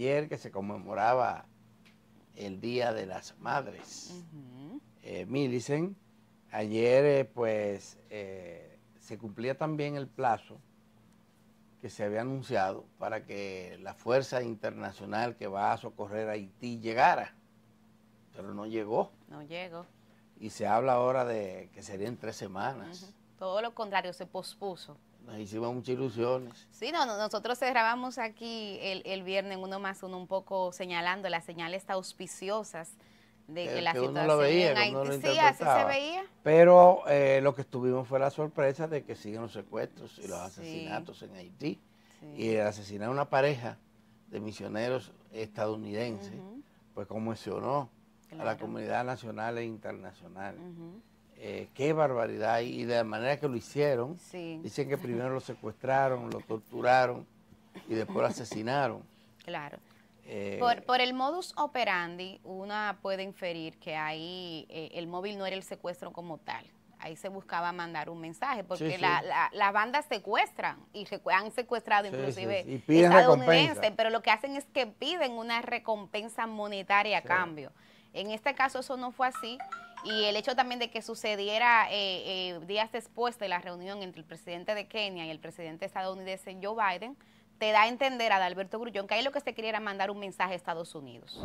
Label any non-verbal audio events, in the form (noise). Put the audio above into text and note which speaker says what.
Speaker 1: ayer que se conmemoraba el Día de las Madres, eh, ayer eh, pues eh, se cumplía también el plazo que se había anunciado para que la fuerza internacional que va a socorrer a Haití llegara, pero no llegó. No llegó. Y se habla ahora de que serían tres semanas.
Speaker 2: Todo lo contrario, se pospuso
Speaker 1: hicimos muchas ilusiones.
Speaker 2: Sí, no, nosotros grabamos aquí el, el viernes uno más uno un poco señalando las señales auspiciosas de eh, que, la situación lo veía, en Haití, sí, así se veía.
Speaker 1: Pero eh, lo que estuvimos fue la sorpresa de que siguen los secuestros y los asesinatos en Haití. Y el asesinar a una pareja de misioneros estadounidenses, pues conmocionó a la comunidad nacional e internacional. Eh, qué barbaridad. Y de la manera que lo hicieron, dicen que primero (laughs) lo secuestraron, lo torturaron y después lo asesinaron.
Speaker 2: Claro. Eh, por, el modus operandi, una puede inferir que ahí eh, el móvil no era el secuestro como tal. Ahí se buscaba mandar un mensaje, porque las la, bandas secuestran y han secuestrado inclusive y piden pero lo que hacen es que piden una recompensa monetaria a cambio. En este caso eso no fue así y el hecho también de que sucediera eh, eh, días después de la reunión entre el presidente de Kenia y el presidente estadounidense Joe Biden, te da a entender a Alberto Grullón que ahí lo que se quería era mandar un mensaje a Estados Unidos.